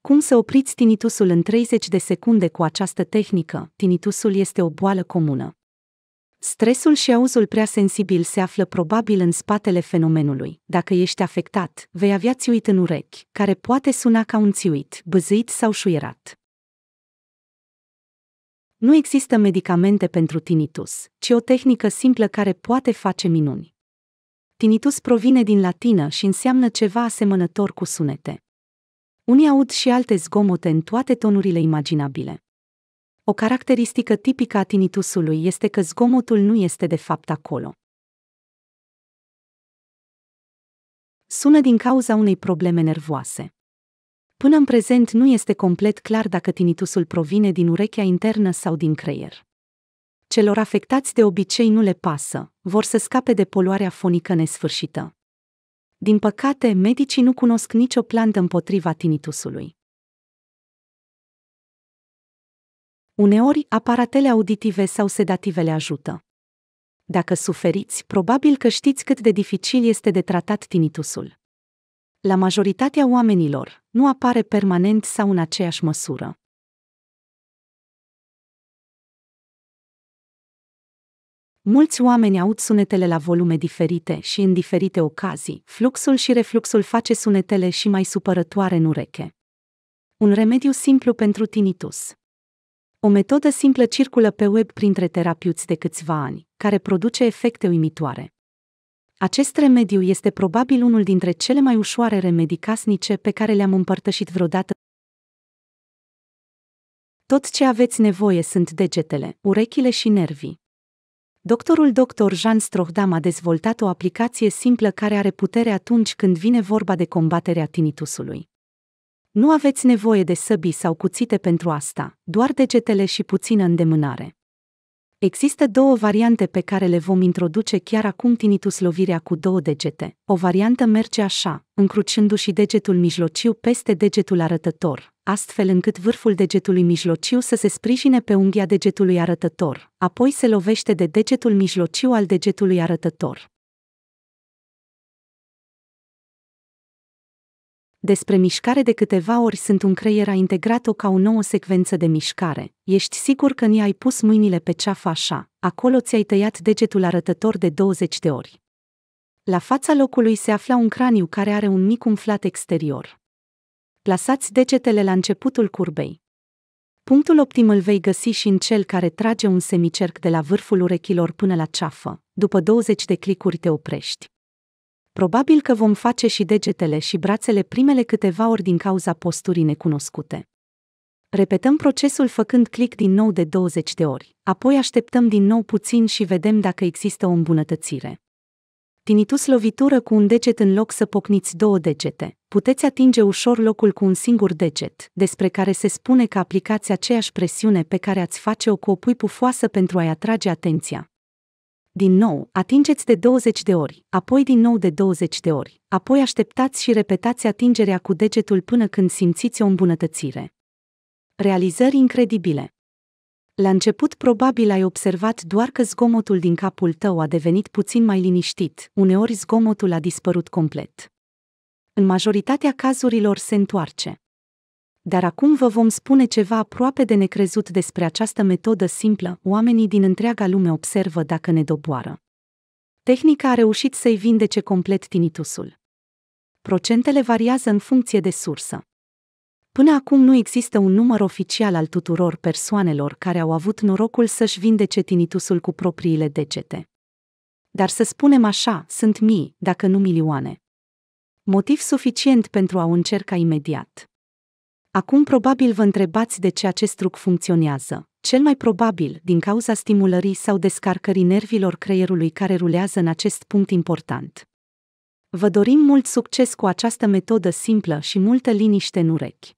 Cum să opriți tinitusul în 30 de secunde cu această tehnică? Tinitusul este o boală comună. Stresul și auzul prea sensibil se află probabil în spatele fenomenului. Dacă ești afectat, vei avea țiuit în urechi, care poate suna ca un țiuit, băzâit sau șuierat. Nu există medicamente pentru tinnitus, ci o tehnică simplă care poate face minuni. Tinnitus provine din latină și înseamnă ceva asemănător cu sunete. Unii aud și alte zgomote în toate tonurile imaginabile. O caracteristică tipică a tinitusului este că zgomotul nu este de fapt acolo. Sună din cauza unei probleme nervoase. Până în prezent nu este complet clar dacă tinitusul provine din urechea internă sau din creier. Celor afectați de obicei nu le pasă, vor să scape de poluarea fonică nesfârșită. Din păcate, medicii nu cunosc nicio plantă împotriva tinitusului. Uneori, aparatele auditive sau sedativele ajută. Dacă suferiți, probabil că știți cât de dificil este de tratat tinitusul. La majoritatea oamenilor, nu apare permanent sau în aceeași măsură. Mulți oameni aud sunetele la volume diferite și în diferite ocazii. Fluxul și refluxul face sunetele și mai supărătoare în ureche. Un remediu simplu pentru tinnitus. O metodă simplă circulă pe web printre terapiuți de câțiva ani, care produce efecte uimitoare. Acest remediu este probabil unul dintre cele mai ușoare remedii casnice pe care le-am împărtășit vreodată. Tot ce aveți nevoie sunt degetele, urechile și nervii. Doctorul dr. Jean Strohdam a dezvoltat o aplicație simplă care are putere atunci când vine vorba de combaterea tinitusului. Nu aveți nevoie de săbii sau cuțite pentru asta, doar degetele și puțină îndemânare. Există două variante pe care le vom introduce chiar acum tinitus lovirea cu două degete. O variantă merge așa, încrucișându și degetul mijlociu peste degetul arătător, astfel încât vârful degetului mijlociu să se sprijine pe unghia degetului arătător, apoi se lovește de degetul mijlociu al degetului arătător. despre mișcare de câteva ori sunt un creier a integrat-o ca o nouă secvență de mișcare. Ești sigur că ni-ai pus mâinile pe ceafă așa, acolo ți-ai tăiat degetul arătător de 20 de ori. La fața locului se afla un craniu care are un mic umflat exterior. Plasați degetele la începutul curbei. Punctul optim îl vei găsi și în cel care trage un semicerc de la vârful urechilor până la ceafă. După 20 de clicuri te oprești probabil că vom face și degetele și brațele primele câteva ori din cauza posturii necunoscute. Repetăm procesul făcând clic din nou de 20 de ori, apoi așteptăm din nou puțin și vedem dacă există o îmbunătățire. Tinitus lovitură cu un deget în loc să pocniți două degete. Puteți atinge ușor locul cu un singur deget, despre care se spune că aplicați aceeași presiune pe care ați face-o cu o pui pufoasă pentru a-i atrage atenția. Din nou, atingeți de 20 de ori, apoi din nou de 20 de ori, apoi așteptați și repetați atingerea cu degetul până când simțiți o îmbunătățire. Realizări incredibile. La început probabil ai observat doar că zgomotul din capul tău a devenit puțin mai liniștit, uneori zgomotul a dispărut complet. În majoritatea cazurilor se întoarce dar acum vă vom spune ceva aproape de necrezut despre această metodă simplă, oamenii din întreaga lume observă dacă ne doboară. Tehnica a reușit să-i vindece complet tinitusul. Procentele variază în funcție de sursă. Până acum nu există un număr oficial al tuturor persoanelor care au avut norocul să-și vindece tinitusul cu propriile decete. Dar să spunem așa, sunt mii, dacă nu milioane. Motiv suficient pentru a o încerca imediat. Acum probabil vă întrebați de ce acest truc funcționează. Cel mai probabil, din cauza stimulării sau descarcării nervilor creierului care rulează în acest punct important. Vă dorim mult succes cu această metodă simplă și multă liniște în urechi.